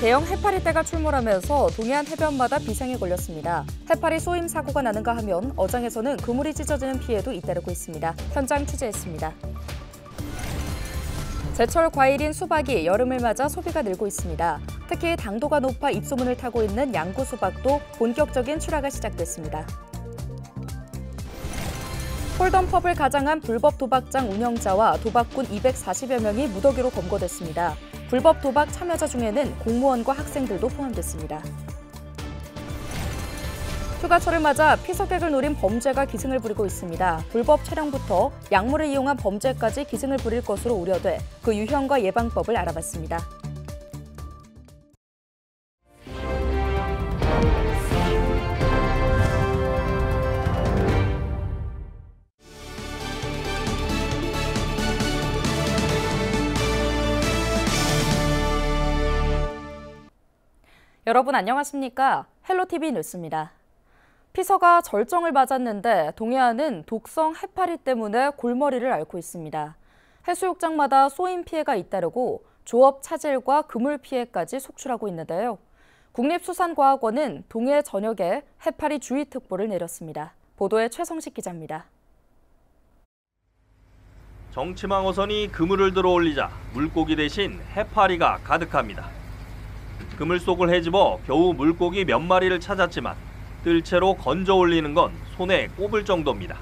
대형 해파리 떼가 출몰하면서 동해안 해변마다 비상이 걸렸습니다. 해파리 쏘임 사고가 나는가 하면 어장에서는 그물이 찢어지는 피해도 잇따르고 있습니다. 현장 취재했습니다. 제철 과일인 수박이 여름을 맞아 소비가 늘고 있습니다. 특히 당도가 높아 입소문을 타고 있는 양구 수박도 본격적인 출하가 시작됐습니다. 폴덤펍을 가장한 불법 도박장 운영자와 도박꾼 240여 명이 무더기로 검거됐습니다. 불법 도박 참여자 중에는 공무원과 학생들도 포함됐습니다. 휴가철을 맞아 피서객을 노린 범죄가 기승을 부리고 있습니다. 불법 촬영부터 약물을 이용한 범죄까지 기승을 부릴 것으로 우려돼 그 유형과 예방법을 알아봤습니다. 여러분 안녕하십니까? 헬로티비 뉴스입니다. 피서가 절정을 맞았는데 동해안은 독성 해파리 때문에 골머리를 앓고 있습니다. 해수욕장마다 쏘인 피해가 잇따르고 조업 차질과 그물 피해까지 속출하고 있는데요. 국립수산과학원은 동해 전역에 해파리 주의특보를 내렸습니다. 보도에 최성식 기자입니다. 정치망 어선이 그물을 들어 올리자 물고기 대신 해파리가 가득합니다. 그물속을 헤집어 겨우 물고기 몇 마리를 찾았지만 뜰채로 건져 올리는 건 손에 꼽을 정도입니다.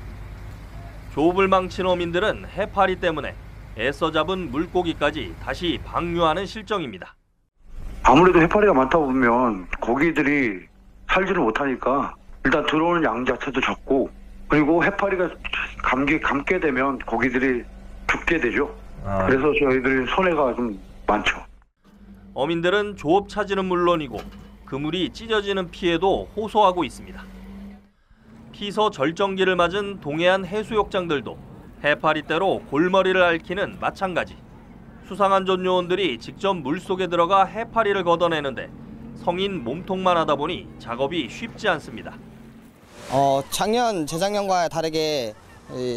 조불망 친어민들은 해파리 때문에 애써 잡은 물고기까지 다시 방류하는 실정입니다. 아무래도 해파리가 많다 보면 고기들이 살지를 못하니까 일단 들어오는 양 자체도 적고 그리고 해파리가 감기, 감게 되면 고기들이 죽게 되죠. 아. 그래서 저희들이 손해가 좀 많죠. 어민들은 조업 차지는 물론이고 그물이 찢어지는 피해도 호소하고 있습니다. 피서 절정기를 맞은 동해안 해수욕장들도 해파리대로 골머리를 앓기는 마찬가지. 수상안전 요원들이 직접 물속에 들어가 해파리를 걷어내는데 성인 몸통만 하다 보니 작업이 쉽지 않습니다. 어, 작년, 재작년과 다르게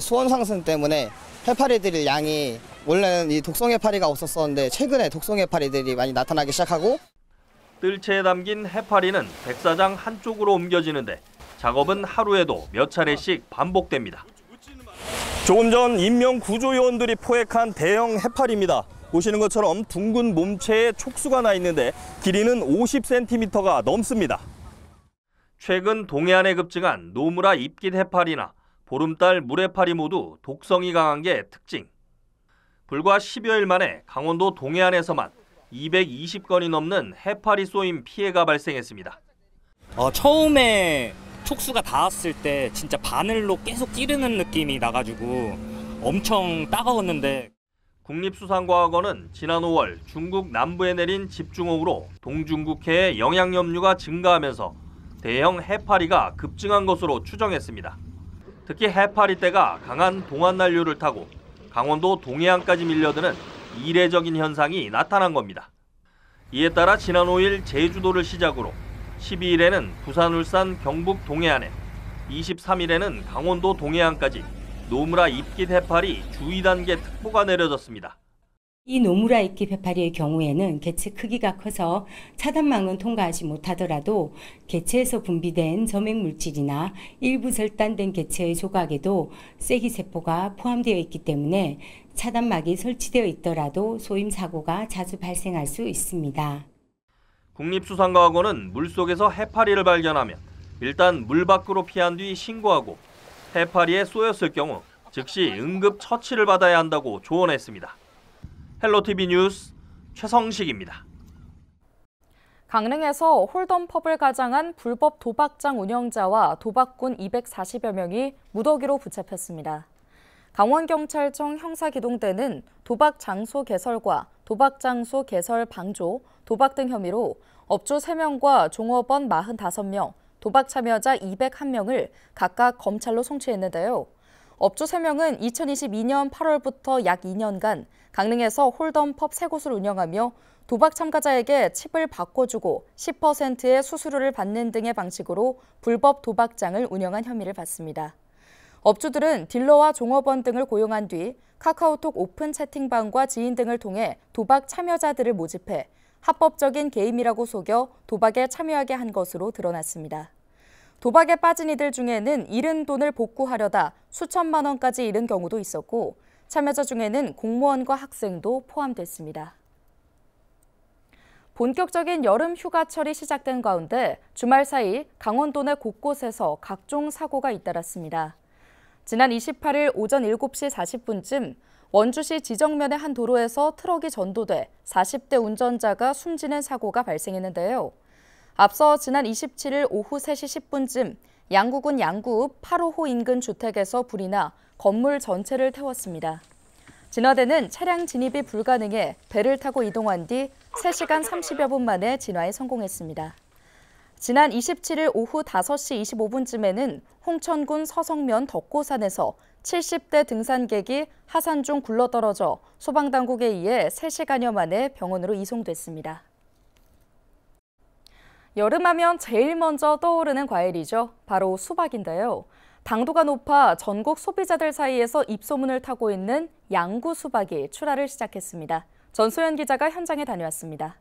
수온 상승 때문에 해파리들의 양이 원래는 이 독성해 파리가 없었었는데 최근에 독성해 파리들이 많이 나타나기 시작하고 뜰채에 담긴 해파리는 백사장 한쪽으로 옮겨지는데 작업은 하루에도 몇 차례씩 반복됩니다. 조금 전인명 구조요원들이 포획한 대형 해파리입니다. 보시는 것처럼 둥근 몸체에 촉수가 나 있는데 길이는 50cm가 넘습니다. 최근 동해안에 급증한 노무라 입긴 해파리나 보름달 물해파리 모두 독성이 강한 게 특징. 불과 10여일 만에 강원도 동해안에서만 220건이 넘는 해파리 쏘임 피해가 발생했습니다. 어, 처음에 촉수가 닿았을 때 진짜 바늘로 계속 찌르는 느낌이 나가지고 엄청 따가웠는데 국립수산과학원은 지난 5월 중국 남부에 내린 집중호우로 동중국해의 영양염류가 증가하면서 대형 해파리가 급증한 것으로 추정했습니다. 특히 해파리떼가 강한 동안난류를 타고 강원도 동해안까지 밀려드는 이례적인 현상이 나타난 겁니다. 이에 따라 지난 5일 제주도를 시작으로 12일에는 부산, 울산, 경북 동해안에 23일에는 강원도 동해안까지 노무라 입기 해파리 주의 단계 특보가 내려졌습니다. 이 노무라이키 배파리의 경우에는 개체 크기가 커서 차단망은 통과하지 못하더라도 개체에서 분비된 점액물질이나 일부 절단된 개체의 조각에도 세기세포가 포함되어 있기 때문에 차단막이 설치되어 있더라도 소임 사고가 자주 발생할 수 있습니다. 국립수산과학원은 물속에서 해파리를 발견하면 일단 물 밖으로 피한 뒤 신고하고 해파리에 쏘였을 경우 즉시 응급 처치를 받아야 한다고 조언했습니다. 헬로티비 뉴스 최성식입니다. 강릉에서 홀덤펍을 가장한 불법 도박장 운영자와 도박꾼 240여 명이 무더기로 부채폈습니다. 강원경찰청 형사기동대는 도박 장소 개설과 도박 장소 개설 방조, 도박 등 혐의로 업주 3명과 종업원 45명, 도박 참여자 201명을 각각 검찰로 송치했는데요. 업주 3명은 2022년 8월부터 약 2년간 강릉에서 홀덤펍 3곳을 운영하며 도박 참가자에게 칩을 바꿔주고 10%의 수수료를 받는 등의 방식으로 불법 도박장을 운영한 혐의를 받습니다. 업주들은 딜러와 종업원 등을 고용한 뒤 카카오톡 오픈 채팅방과 지인 등을 통해 도박 참여자들을 모집해 합법적인 게임이라고 속여 도박에 참여하게 한 것으로 드러났습니다. 도박에 빠진 이들 중에는 잃은 돈을 복구하려다 수천만 원까지 잃은 경우도 있었고 참여자 중에는 공무원과 학생도 포함됐습니다. 본격적인 여름 휴가철이 시작된 가운데 주말 사이 강원도 내 곳곳에서 각종 사고가 잇따랐습니다. 지난 28일 오전 7시 40분쯤 원주시 지정면의 한 도로에서 트럭이 전도돼 40대 운전자가 숨지는 사고가 발생했는데요. 앞서 지난 27일 오후 3시 10분쯤 양구군 양구읍 8호호 인근 주택에서 불이 나 건물 전체를 태웠습니다. 진화대는 차량 진입이 불가능해 배를 타고 이동한 뒤 3시간 30여 분 만에 진화에 성공했습니다. 지난 27일 오후 5시 25분쯤에는 홍천군 서성면 덕고산에서 70대 등산객이 하산 중 굴러떨어져 소방당국에 의해 3시간여 만에 병원으로 이송됐습니다. 여름하면 제일 먼저 떠오르는 과일이죠. 바로 수박인데요. 당도가 높아 전국 소비자들 사이에서 입소문을 타고 있는 양구 수박이 출하를 시작했습니다. 전소연 기자가 현장에 다녀왔습니다.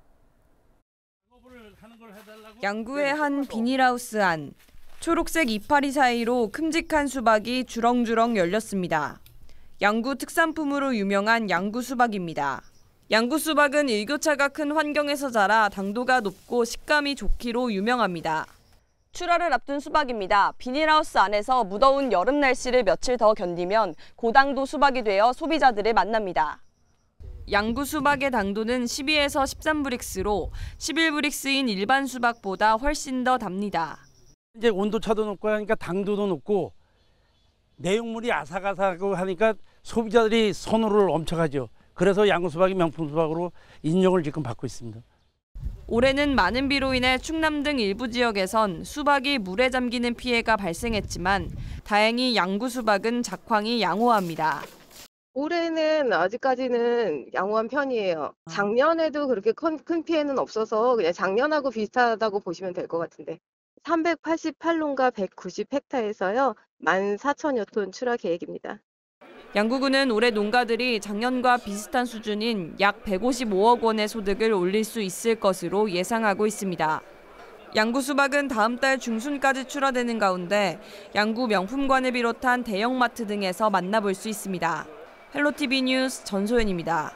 양구의 한 비닐하우스 안 초록색 이파리 사이로 큼직한 수박이 주렁주렁 열렸습니다. 양구 특산품으로 유명한 양구 수박입니다. 양구수박은 일교차가 큰 환경에서 자라 당도가 높고 식감이 좋기로 유명합니다. 출하를 앞둔 수박입니다. 비닐하우스 안에서 무더운 여름 날씨를 며칠 더 견디면 고당도 수박이 되어 소비자들을 만납니다. 양구 수박의 당도는 12에서 13브릭스로 11브릭스인 일반 수박보다 훨씬 더 답니다. 이제 온도차도 높고 하니까 당도도 높고 내용물이 아삭아삭하고 하니까 소비자들이 선호를 엄청 하죠. 그래서 양수박이 명품 수박으로 인정을 지금 받고 있습니다. 올해는 많은 비로 인해 충남 등 일부 지역에선 수박이 물에 잠기는 피해가 발생했지만 다행히 양구 수박은 작황이 양호합니다. 올해는 아직까지는 양호한 편이에요. 아. 작년에도 그렇게 큰, 큰 피해는 없어서 그냥 작년하고 비슷하다고 보시면 될 것 같은데. 388론가 190헥타에서요. 14,000여 톤 출하 계획입니다. 양구군은 올해 농가들이 작년과 비슷한 수준인 약 155억 원의 소득을 올릴 수 있을 것으로 예상하고 있습니다. 양구 수박은 다음 달 중순까지 출하되는 가운데 양구 명품관을 비롯한 대형마트 등에서 만나볼 수 있습니다. 헬로티비 뉴스 전소연입니다.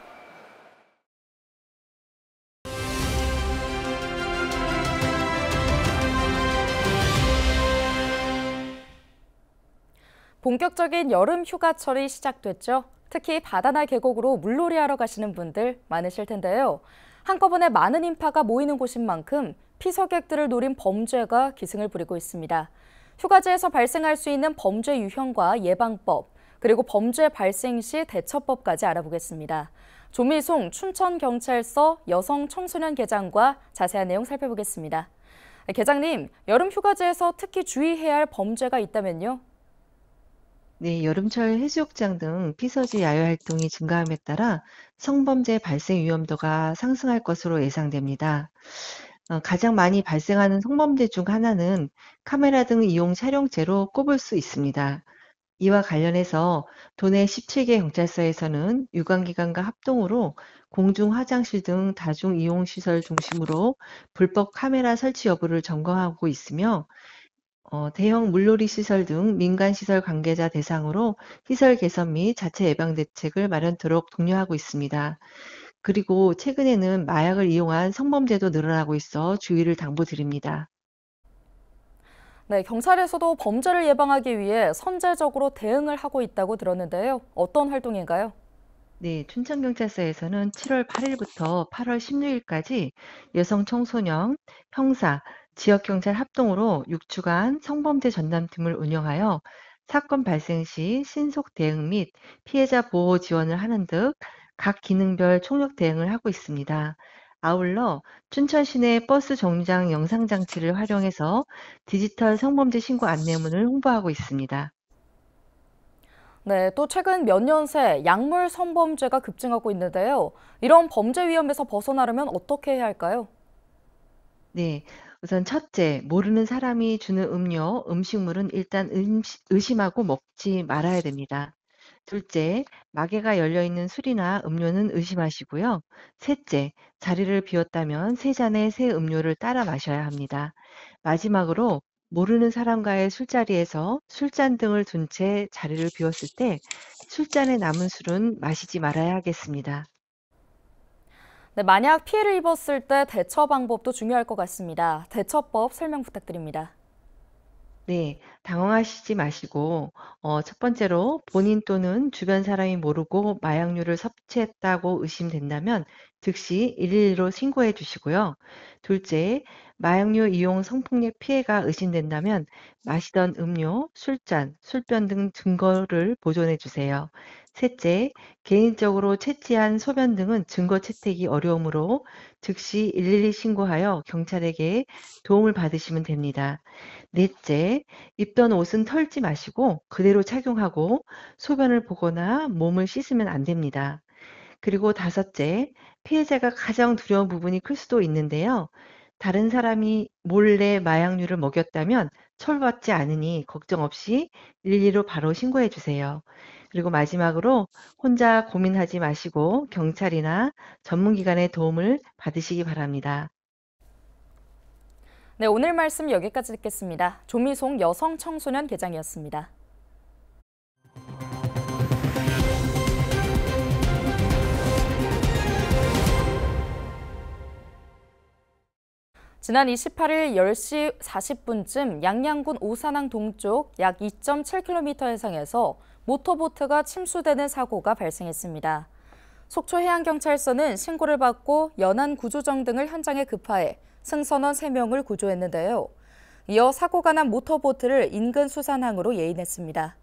본격적인 여름 휴가철이 시작됐죠. 특히 바다나 계곡으로 물놀이하러 가시는 분들 많으실 텐데요. 한꺼번에 많은 인파가 모이는 곳인 만큼 피서객들을 노린 범죄가 기승을 부리고 있습니다. 휴가지에서 발생할 수 있는 범죄 유형과 예방법, 그리고 범죄 발생 시 대처법까지 알아보겠습니다. 조미송 춘천경찰서 여성청소년 계장과 자세한 내용 살펴보겠습니다. 계장님, 여름 휴가지에서 특히 주의해야 할 범죄가 있다면요? 네, 여름철 해수욕장 등 피서지 야외 활동이 증가함에 따라 성범죄 발생 위험도가 상승할 것으로 예상됩니다. 어, 가장 많이 발생하는 성범죄 중 하나는 카메라 등 이용 촬영제로 꼽을 수 있습니다. 이와 관련해서 도내 17개 경찰서에서는 유관기관과 합동으로 공중 화장실 등 다중 이용 시설 중심으로 불법 카메라 설치 여부를 점검하고 있으며 어, 대형 물놀이 시설 등 민간 시설 관계자 대상으로 시설 개선 및 자체 예방 대책을 마련토록 독려하고 있습니다. 그리고 최근에는 마약을 이용한 성범죄도 늘어나고 있어 주의를 당부드립니다. 네, 경찰에서도 범죄를 예방하기 위해 선제적으로 대응을 하고 있다고 들었는데요. 어떤 활동인가요? 네, 춘천경찰서에서는 7월 8일부터 8월 16일까지 여성 청소년, 형사, 지역경찰 합동으로 6주간 성범죄 전담 팀을 운영하여 사건 발생 시 신속 대응 및 피해자 보호 지원을 하는 등 각 기능별 총력 대응을 하고 있습니다. 아울러 춘천 시내 버스 정류장 영상 장치를 활용해서 디지털 성범죄 신고 안내문을 홍보하고 있습니다. 네, 또 최근 몇 년 새 약물 성범죄가 급증하고 있는데요. 이런 범죄 위험에서 벗어나려면 어떻게 해야 할까요? 네, 우선 첫째, 모르는 사람이 주는 음료, 음식물은 일단 의심하고 먹지 말아야 됩니다. 둘째, 마개가 열려 있는 술이나 음료는 의심하시고요. 셋째, 자리를 비웠다면 세 잔의 새 음료를 따라 마셔야 합니다. 마지막으로 모르는 사람과의 술자리에서 술잔 등을 둔 채 자리를 비웠을 때 술잔에 남은 술은 마시지 말아야 하겠습니다. 네, 만약 피해를 입었을 때 대처 방법도 중요할 것 같습니다. 대처법 설명 부탁드립니다. 네, 당황하시지 마시고, 어, 첫 번째로 본인 또는 주변 사람이 모르고 마약류를 섭취했다고 의심된다면 즉시 112로 신고해 주시고요. 둘째, 마약류 이용 성폭력 피해가 의심된다면 마시던 음료, 술잔, 술병 등 증거를 보존해 주세요. 셋째, 개인적으로 채취한 소변 등은 증거 채택이 어려우므로 즉시 112 신고하여 경찰에게 도움을 받으시면 됩니다. 넷째, 입던 옷은 털지 마시고 그대로 착용하고 소변을 보거나 몸을 씻으면 안 됩니다. 그리고 다섯째, 피해자가 가장 두려운 부분이 클 수도 있는데요. 다른 사람이 몰래 마약류를 먹였다면 처벌받지 않으니 걱정 없이 112로 바로 신고해 주세요. 그리고 마지막으로 혼자 고민하지 마시고 경찰이나 전문기관의 도움을 받으시기 바랍니다. 네, 오늘 말씀 여기까지 듣겠습니다. 조미송 여성청소년 개장이었습니다. 지난 28일 10시 40분쯤 양양군 오산항 동쪽 약 2.7km 해상에서 모터보트가 침수되는 사고가 발생했습니다. 속초해양경찰서는 신고를 받고 연안 구조정 등을 현장에 급파해 승선원 3명을 구조했는데요. 이어 사고가 난 모터보트를 인근 수산항으로 예인했습니다.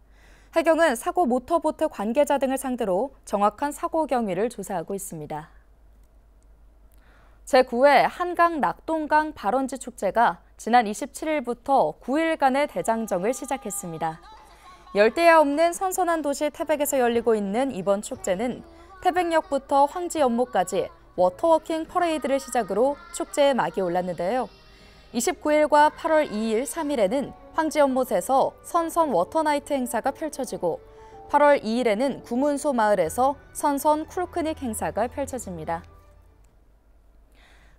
해경은 사고 모터보트 관계자 등을 상대로 정확한 사고 경위를 조사하고 있습니다. 제9회 한강 낙동강 발원지 축제가 지난 27일부터 9일간의 대장정을 시작했습니다. 열대야 없는 선선한 도시 태백에서 열리고 있는 이번 축제는 태백역부터 황지 연못까지 워터워킹 퍼레이드를 시작으로 축제의 막이 올랐는데요. 29일과 8월 2일, 3일에는 황지 연못에서 선선 워터나이트 행사가 펼쳐지고 8월 2일에는 구문소 마을에서 선선 쿨크닉 행사가 펼쳐집니다.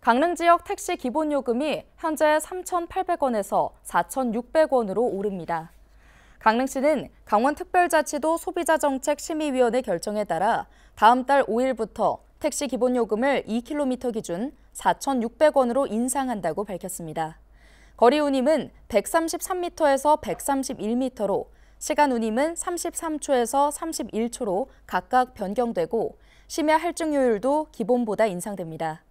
강릉 지역 택시 기본 요금이 현재 3,800원에서 4,600원으로 오릅니다. 강릉시는 강원특별자치도 소비자정책심의위원회 결정에 따라 다음 달 5일부터 택시 기본 요금을 2km 기준 4,600원으로 인상한다고 밝혔습니다. 거리 운임은 133m에서 131m로, 시간 운임은 33초에서 31초로 각각 변경되고 심야 할증 요율도 기본보다 인상됩니다.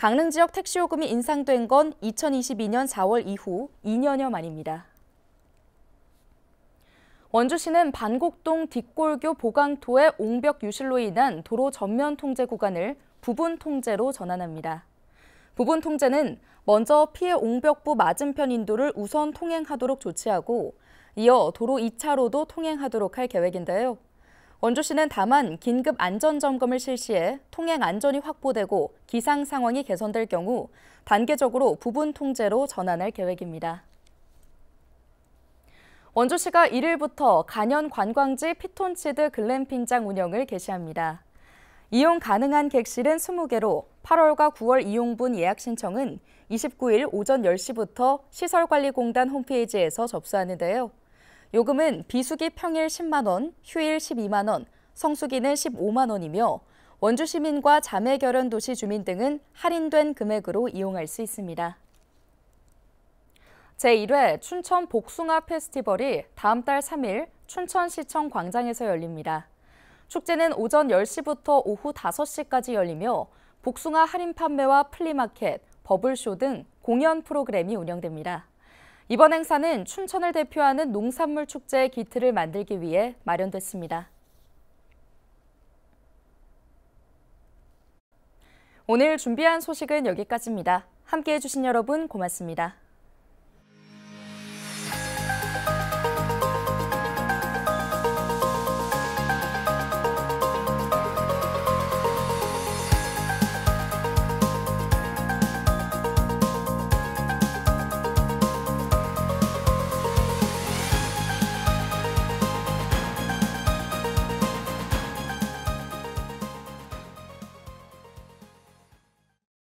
강릉 지역 택시 요금이 인상된 건 2022년 4월 이후 2년여 만입니다. 원주시는 반곡동 뒷골교 보강토의 옹벽 유실로 인한 도로 전면 통제 구간을 부분 통제로 전환합니다. 부분 통제는 먼저 피해 옹벽부 맞은편 인도를 우선 통행하도록 조치하고 이어 도로 2차로도 통행하도록 할 계획인데요. 원주시는 다만 긴급 안전점검을 실시해 통행 안전이 확보되고 기상 상황이 개선될 경우 단계적으로 부분 통제로 전환할 계획입니다. 원주시가 1일부터 간현 관광지 피톤치드 글램핑장 운영을 개시합니다. 이용 가능한 객실은 20개로 8월과 9월 이용분 예약 신청은 29일 오전 10시부터 시설관리공단 홈페이지에서 접수하는데요. 요금은 비수기 평일 10만 원, 휴일 12만 원, 성수기는 15만 원이며 원주 시민과 자매 결연 도시 주민 등은 할인된 금액으로 이용할 수 있습니다. 제1회 춘천 복숭아 페스티벌이 다음 달 3일 춘천시청 광장에서 열립니다. 축제는 오전 10시부터 오후 5시까지 열리며 복숭아 할인 판매와 플리마켓, 버블쇼 등 공연 프로그램이 운영됩니다. 이번 행사는 춘천을 대표하는 농산물 축제의 기틀을 만들기 위해 마련됐습니다. 오늘 준비한 소식은 여기까지입니다. 함께해 주신 여러분 고맙습니다.